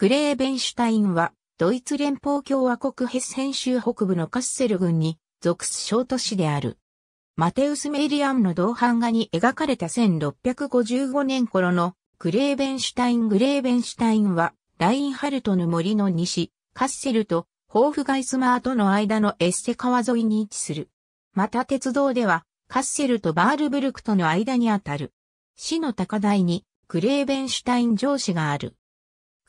グレーベンシュタインは、ドイツ連邦共和国ヘッセン州北部のカッセル郡に属す小都市である。マテウス・メイリアンの同版画に描かれた1655年頃のグレーベンシュタイン・グレーベンシュタインは、ラインハルトの森の西、カッセルとホーフガイスマーとの間のエッセ川沿いに位置する。また鉄道では、カッセルとバールブルクとの間にあたる。市の高台にグレーベンシュタイン城市がある。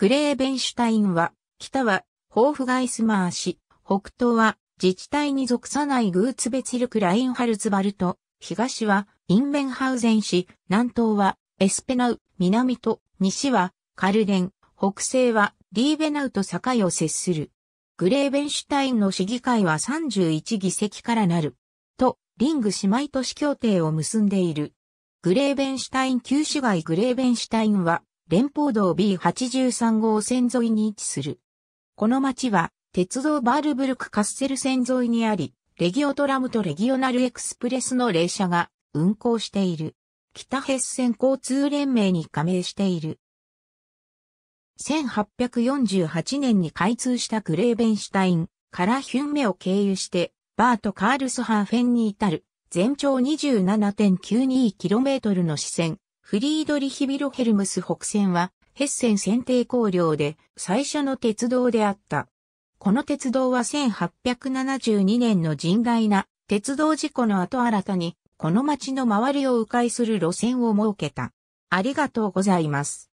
グレーベンシュタインは、北は、ホーフガイスマー市、北東は、自治体に属さないグーツベツルクラインハルツバルト、東は、インベンハウゼン市、南東は、エスペナウ、南と、西は、カルデン、北西は、リーベナウと境を接する。グレーベンシュタインの市議会は31議席からなる。と、リング姉妹都市協定を結んでいる。グレーベンシュタイン旧市街グレーベンシュタインは、連邦道 B83 号線沿いに位置する。この町は、鉄道バールブルクカッセル線沿いにあり、レギオトラムとレギオナルエクスプレスの列車が運行している。北ヘッセン交通連盟に加盟している。1848年に開通したグレーベンシュタインからヒュンメを経由して、バート・カールスハーフェンに至る、全長 27.92km の支線、フリードリヒビルヘルムス北線は、ヘッセン選定工領で最初の鉄道であった。この鉄道は1872年の甚大な鉄道事故の後新たに、この町の周りを迂回する路線を設けた。ありがとうございます。